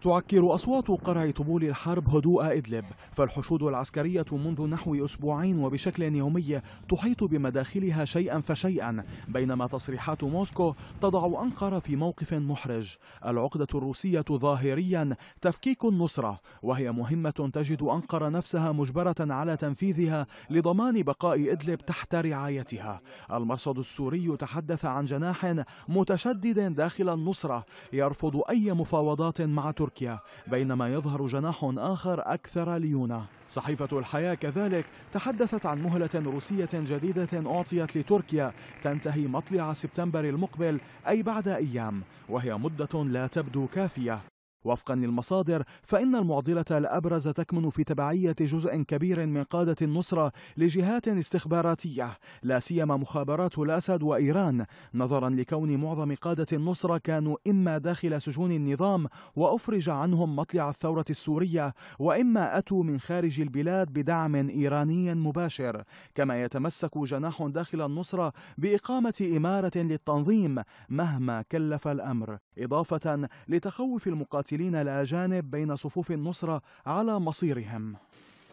تعكر أصوات قرع طبول الحرب هدوء إدلب فالحشود العسكرية منذ نحو أسبوعين وبشكل يومي تحيط بمداخلها شيئا فشيئا بينما تصريحات موسكو تضع أنقرة في موقف محرج العقدة الروسية ظاهريا تفكيك النصرة وهي مهمة تجد أنقرة نفسها مجبرة على تنفيذها لضمان بقاء إدلب تحت رعايتها المرصد السوري تحدث عن جناح متشدد داخل النصرة يرفض أي مفاوضات مع تركيا تركيا بينما يظهر جناح آخر أكثر ليونة صحيفة الحياة كذلك تحدثت عن مهلة روسية جديدة أعطيت لتركيا تنتهي مطلع سبتمبر المقبل أي بعد أيام وهي مدة لا تبدو كافية وفقا للمصادر فإن المعضلة الأبرز تكمن في تبعية جزء كبير من قادة النصرة لجهات استخباراتية لا سيما مخابرات الأسد وإيران نظرا لكون معظم قادة النصرة كانوا إما داخل سجون النظام وأفرج عنهم مطلع الثورة السورية وإما أتوا من خارج البلاد بدعم إيراني مباشر كما يتمسك جناح داخل النصرة بإقامة إمارة للتنظيم مهما كلف الأمر إضافة لتخوف المقاتلين المقاتلين الأجانب بين صفوف النصرة على مصيرهم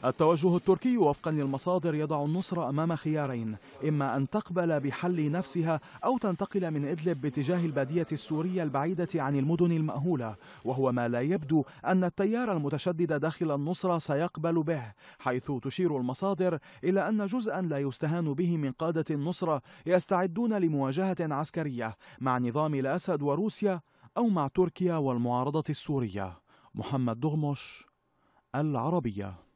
التوجه التركي وفقا للمصادر يضع النصرة أمام خيارين إما أن تقبل بحل نفسها أو تنتقل من إدلب باتجاه البادية السورية البعيدة عن المدن المأهولة وهو ما لا يبدو أن التيار المتشدد داخل النصرة سيقبل به حيث تشير المصادر إلى أن جزءا لا يستهان به من قادة النصرة يستعدون لمواجهة عسكرية مع نظام الأسد وروسيا أو مع تركيا والمعارضة السورية محمد دغمش العربيه